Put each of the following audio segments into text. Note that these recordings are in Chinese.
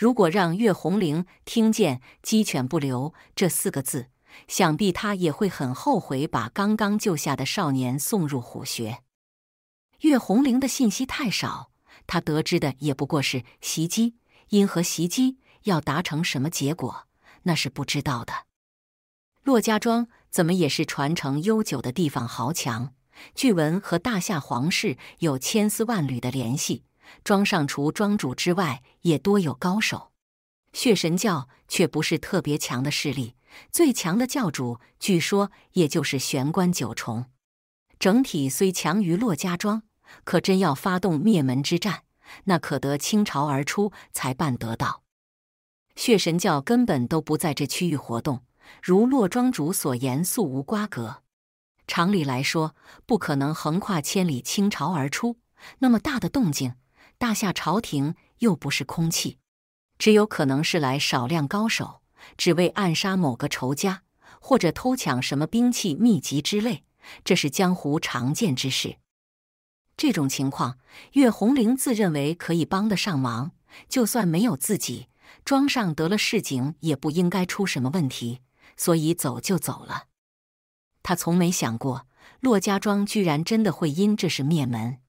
如果让岳红玲听见“鸡犬不留”这四个字，想必他也会很后悔，把刚刚救下的少年送入虎穴。岳红玲的信息太少，他得知的也不过是袭击，因和袭击，要达成什么结果，那是不知道的。骆家庄怎么也是传承悠久的地方豪强，据闻和大夏皇室有千丝万缕的联系。庄上除庄主之外，也多有高手。血神教却不是特别强的势力，最强的教主据说也就是玄关九重。整体虽强于骆家庄，可真要发动灭门之战，那可得倾巢而出才办得到。血神教根本都不在这区域活动，如骆庄主所言，素无瓜葛。常理来说，不可能横跨千里倾巢而出，那么大的动静。大夏朝廷又不是空气，只有可能是来少量高手，只为暗杀某个仇家，或者偷抢什么兵器秘籍之类。这是江湖常见之事。这种情况，岳红玲自认为可以帮得上忙，就算没有自己，庄上得了市井也不应该出什么问题，所以走就走了。他从没想过骆家庄居然真的会因这事灭门。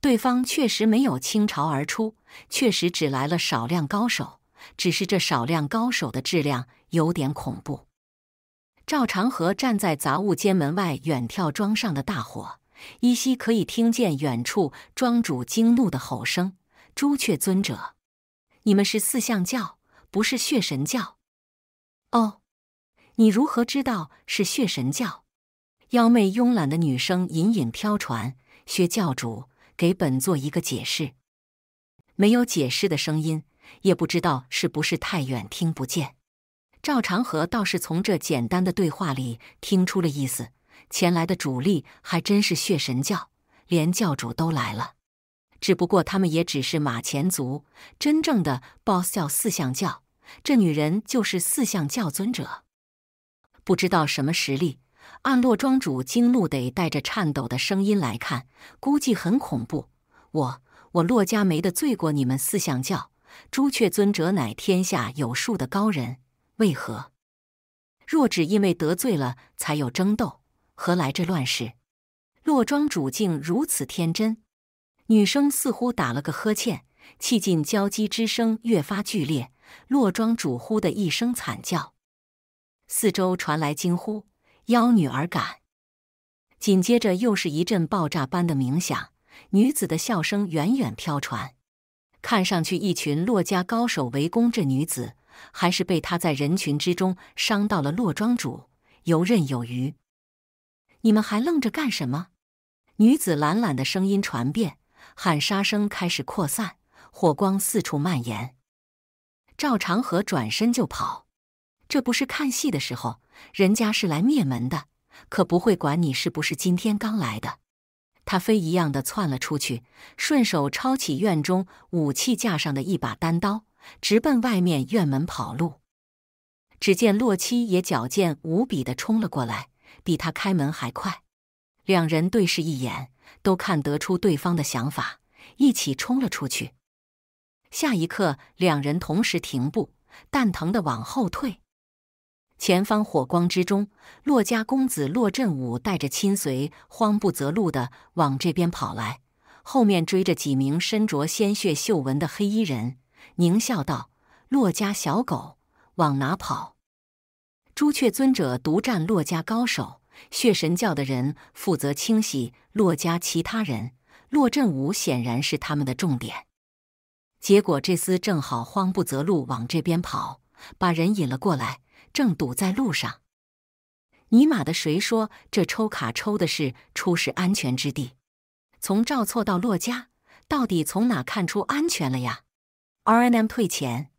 对方确实没有倾巢而出，确实只来了少量高手，只是这少量高手的质量有点恐怖。赵长河站在杂物间门外，远眺庄上的大火，依稀可以听见远处庄主惊怒的吼声：“朱雀尊者，你们是四象教，不是血神教。”“哦，你如何知道是血神教？”妖媚慵懒的女声隐隐飘传：“薛教主。”给本座一个解释，没有解释的声音，也不知道是不是太远听不见。赵长河倒是从这简单的对话里听出了意思，前来的主力还真是血神教，连教主都来了。只不过他们也只是马前卒，真正的 BOSS 叫四象教，这女人就是四象教尊者，不知道什么实力。按洛庄主惊怒得带着颤抖的声音来看，估计很恐怖。我我洛家没得罪过你们四象教，朱雀尊者乃天下有数的高人，为何？若只因为得罪了才有争斗，何来这乱世？洛庄主竟如此天真！女生似乎打了个呵欠，气劲交击之声越发剧烈。洛庄主呼的一声惨叫，四周传来惊呼。妖女而赶，紧接着又是一阵爆炸般的鸣响，女子的笑声远远飘传。看上去，一群洛家高手围攻这女子，还是被她在人群之中伤到了。洛庄主游刃有余。你们还愣着干什么？女子懒懒的声音传遍，喊杀声开始扩散，火光四处蔓延。赵长河转身就跑，这不是看戏的时候。人家是来灭门的，可不会管你是不是今天刚来的。他飞一样的窜了出去，顺手抄起院中武器架上的一把单刀，直奔外面院门跑路。只见洛七也矫健无比的冲了过来，比他开门还快。两人对视一眼，都看得出对方的想法，一起冲了出去。下一刻，两人同时停步，蛋疼的往后退。前方火光之中，骆家公子骆振武带着亲随慌不择路的往这边跑来，后面追着几名身着鲜血绣纹的黑衣人，狞笑道：“骆家小狗，往哪跑？”朱雀尊者独占骆家高手，血神教的人负责清洗骆家其他人，骆振武显然是他们的重点。结果这厮正好慌不择路往这边跑，把人引了过来。正堵在路上，尼玛的！谁说这抽卡抽的是出事安全之地？从赵错到洛家，到底从哪看出安全了呀？R N M 退钱！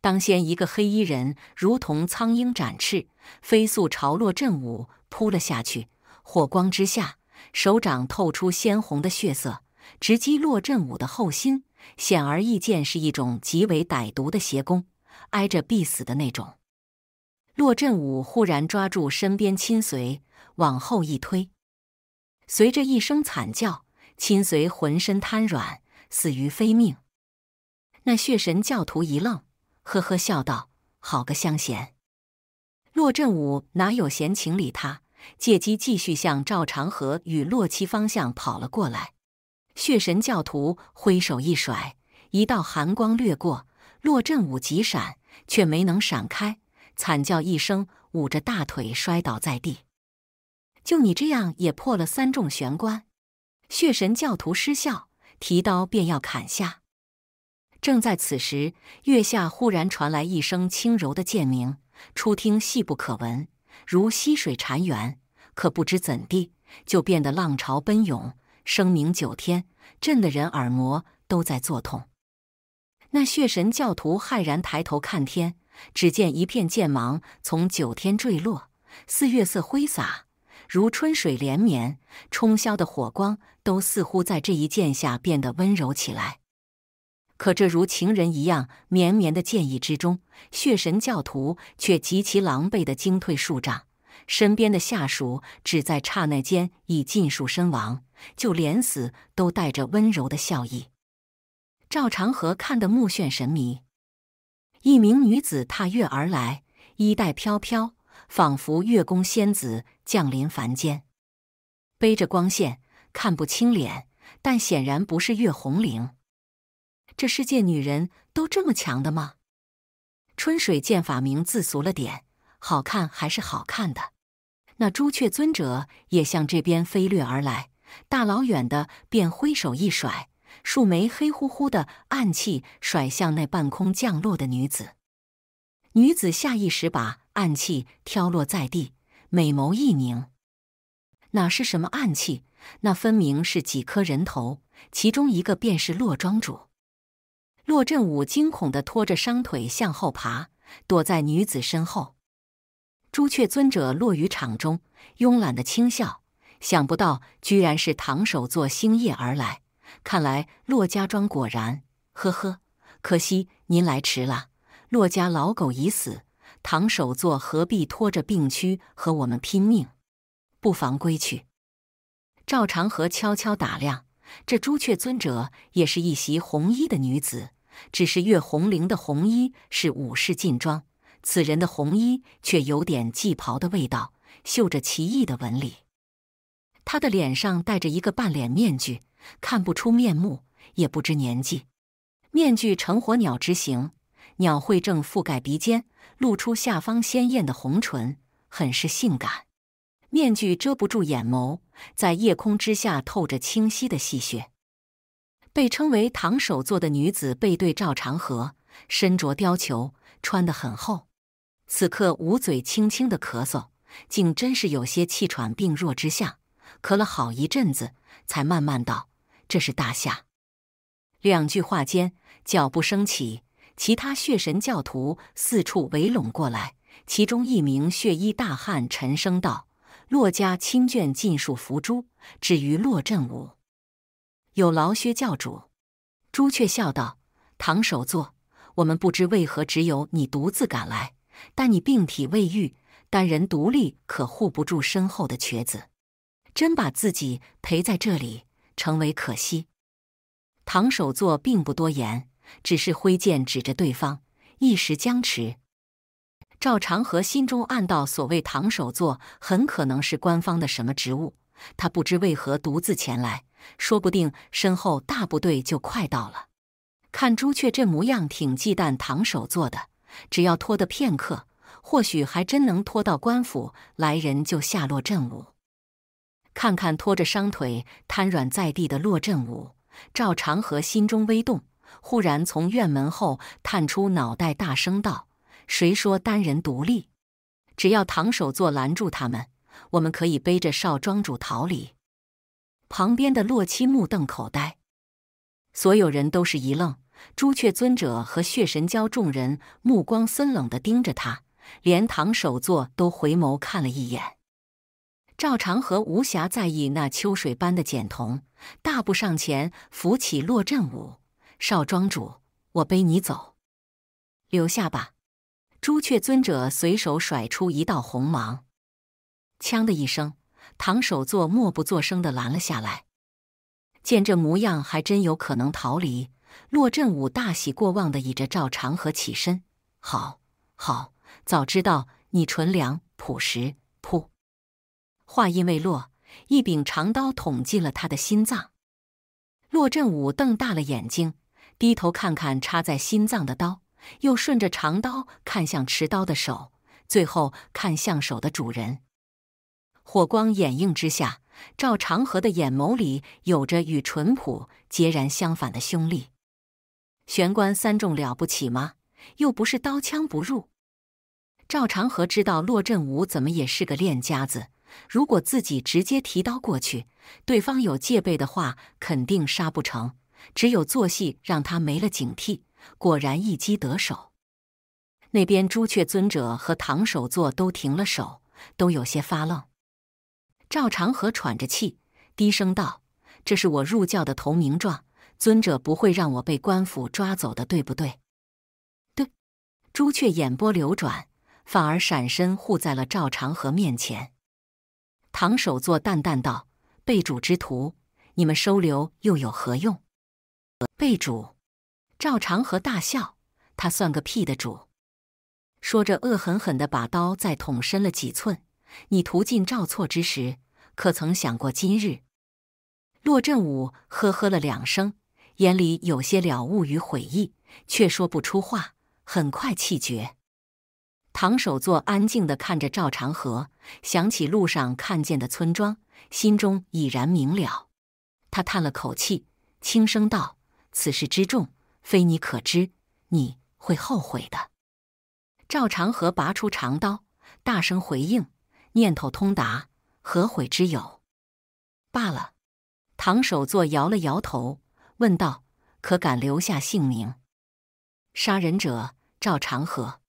当先一个黑衣人如同苍鹰展翅，飞速朝洛振武扑了下去。火光之下，手掌透出鲜红的血色，直击洛振武的后心。显而易见，是一种极为歹毒的邪功，挨着必死的那种。洛振武忽然抓住身边亲随，往后一推，随着一声惨叫，亲随浑身瘫软，死于非命。那血神教徒一愣，呵呵笑道：“好个香贤！”洛振武哪有闲情理他？借机继续向赵长河与洛七方向跑了过来。血神教徒挥手一甩，一道寒光掠过，洛振武急闪，却没能闪开。惨叫一声，捂着大腿摔倒在地。就你这样也破了三重玄关？血神教徒失笑，提刀便要砍下。正在此时，月下忽然传来一声轻柔的剑鸣，初听细不可闻，如溪水潺潺，可不知怎地，就变得浪潮奔涌，声名九天，震得人耳膜都在作痛。那血神教徒骇然抬头看天。只见一片剑芒从九天坠落，似月色挥洒，如春水连绵，冲霄的火光都似乎在这一剑下变得温柔起来。可这如情人一样绵绵的剑意之中，血神教徒却极其狼狈的惊退数丈，身边的下属只在刹那间已尽数身亡，就连死都带着温柔的笑意。赵长河看得目眩神迷。一名女子踏月而来，衣带飘飘，仿佛月宫仙子降临凡间。背着光线，看不清脸，但显然不是月红灵。这世界女人都这么强的吗？春水剑法名自俗了点，好看还是好看的。那朱雀尊者也向这边飞掠而来，大老远的便挥手一甩。数枚黑乎乎的暗器甩向那半空降落的女子，女子下意识把暗器挑落在地，美眸一凝，哪是什么暗器？那分明是几颗人头，其中一个便是洛庄主。洛振武惊恐地拖着伤腿向后爬，躲在女子身后。朱雀尊者落于场中，慵懒的轻笑，想不到居然是唐首座星夜而来。看来骆家庄果然，呵呵，可惜您来迟了。骆家老狗已死，唐首座何必拖着病躯和我们拼命？不妨归去。赵长河悄悄打量这朱雀尊者，也是一袭红衣的女子，只是越红绫的红衣是武士劲装，此人的红衣却有点祭袍的味道，绣着奇异的纹理。他的脸上戴着一个半脸面具。看不出面目，也不知年纪。面具成火鸟之形，鸟喙正覆盖鼻尖，露出下方鲜艳的红唇，很是性感。面具遮不住眼眸，在夜空之下透着清晰的戏谑。被称为唐首座的女子背对赵长河，身着貂裘，穿得很厚。此刻捂嘴轻轻的咳嗽，竟真是有些气喘病弱之相。咳了好一阵子，才慢慢道。这是大夏。两句话间，脚步升起，其他血神教徒四处围拢过来。其中一名血衣大汉沉声道：“骆家亲眷尽数伏诛，至于骆振武，有劳薛教主。”朱雀笑道：“唐首座，我们不知为何只有你独自赶来，但你病体未愈，单人独立可护不住身后的瘸子，真把自己陪在这里。”成为可惜，唐首座并不多言，只是挥剑指着对方，一时僵持。赵长河心中暗道：所谓唐首座，很可能是官方的什么职务。他不知为何独自前来，说不定身后大部队就快到了。看朱雀这模样，挺忌惮唐首座的。只要拖得片刻，或许还真能拖到官府来人，就下落正午。看看拖着伤腿瘫软在地的洛振武，赵长河心中微动，忽然从院门后探出脑袋，大声道：“谁说单人独立？只要唐首座拦住他们，我们可以背着少庄主逃离。”旁边的洛七目瞪口呆，所有人都是一愣。朱雀尊者和血神教众人目光森冷的盯着他，连唐首座都回眸看了一眼。赵长河无暇在意那秋水般的简瞳，大步上前扶起骆振武。少庄主，我背你走。留下吧。朱雀尊者随手甩出一道红芒，锵的一声，唐首座默不作声地拦了下来。见这模样，还真有可能逃离。骆振武大喜过望的倚着赵长河起身：“好，好，早知道你纯良朴实，噗。”话音未落，一柄长刀捅进了他的心脏。骆振武瞪大了眼睛，低头看看插在心脏的刀，又顺着长刀看向持刀的手，最后看向手的主人。火光掩映之下，赵长河的眼眸里有着与淳朴截然相反的凶厉。玄关三重了不起吗？又不是刀枪不入。赵长河知道，骆振武怎么也是个练家子。如果自己直接提刀过去，对方有戒备的话，肯定杀不成。只有做戏，让他没了警惕。果然一击得手。那边朱雀尊者和唐首座都停了手，都有些发愣。赵长河喘着气，低声道：“这是我入教的投名状，尊者不会让我被官府抓走的，对不对？”“对。”朱雀眼波流转，反而闪身护在了赵长河面前。唐首座淡淡道：“被主之徒，你们收留又有何用？”被主，赵长河大笑：“他算个屁的主！”说着，恶狠狠地把刀再捅深了几寸。你屠尽赵错之时，可曾想过今日？骆振武呵呵了两声，眼里有些了悟与悔意，却说不出话，很快气绝。唐首座安静的看着赵长河，想起路上看见的村庄，心中已然明了。他叹了口气，轻声道：“此事之重，非你可知，你会后悔的。”赵长河拔出长刀，大声回应：“念头通达，何悔之有？罢了。”唐首座摇了摇头，问道：“可敢留下姓名？”“杀人者，赵长河。”